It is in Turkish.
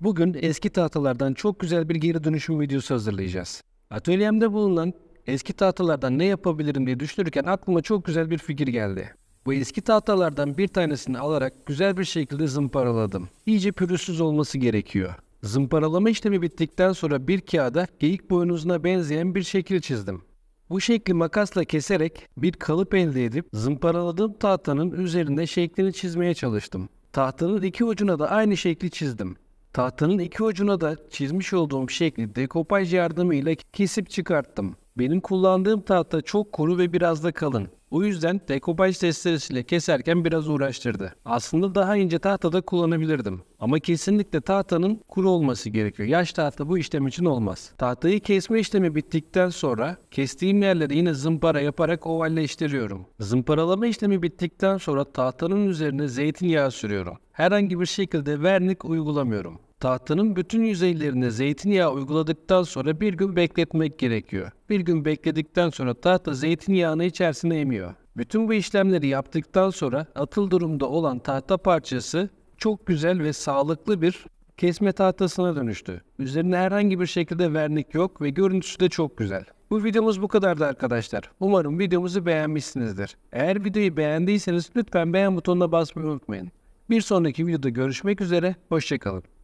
Bugün eski tahtalardan çok güzel bir geri dönüşüm videosu hazırlayacağız. Atölyemde bulunan eski tahtalardan ne yapabilirim diye düşünürken aklıma çok güzel bir fikir geldi. Bu eski tahtalardan bir tanesini alarak güzel bir şekilde zımparaladım. İyice pürüzsüz olması gerekiyor. Zımparalama işlemi bittikten sonra bir kağıda geyik boynuzuna benzeyen bir şekil çizdim. Bu şekli makasla keserek bir kalıp elde edip zımparaladığım tahtanın üzerinde şeklini çizmeye çalıştım. Tahtanın iki ucuna da aynı şekli çizdim. Tahtanın iki ucuna da çizmiş olduğum şekli dekopaj yardımıyla kesip çıkarttım. Benim kullandığım tahta çok kuru ve biraz da kalın. O yüzden dekopaj testeresiyle keserken biraz uğraştırdı. Aslında daha ince tahta da kullanabilirdim. Ama kesinlikle tahtanın kuru olması gerekiyor. Yaş tahta bu işlem için olmaz. Tahtayı kesme işlemi bittikten sonra kestiğim yerleri yine zımpara yaparak ovalleştiriyorum. Zımparalama işlemi bittikten sonra tahtanın üzerine zeytinyağı sürüyorum. Herhangi bir şekilde vernik uygulamıyorum. Tahtının bütün yüzeylerine zeytinyağı uyguladıktan sonra bir gün bekletmek gerekiyor. Bir gün bekledikten sonra tahta zeytinyağını içerisine emiyor. Bütün bu işlemleri yaptıktan sonra atıl durumda olan tahta parçası çok güzel ve sağlıklı bir kesme tahtasına dönüştü. Üzerine herhangi bir şekilde vernik yok ve görüntüsü de çok güzel. Bu videomuz bu kadardı arkadaşlar. Umarım videomuzu beğenmişsinizdir. Eğer videoyu beğendiyseniz lütfen beğen butonuna basmayı unutmayın. Bir sonraki videoda görüşmek üzere, hoşçakalın.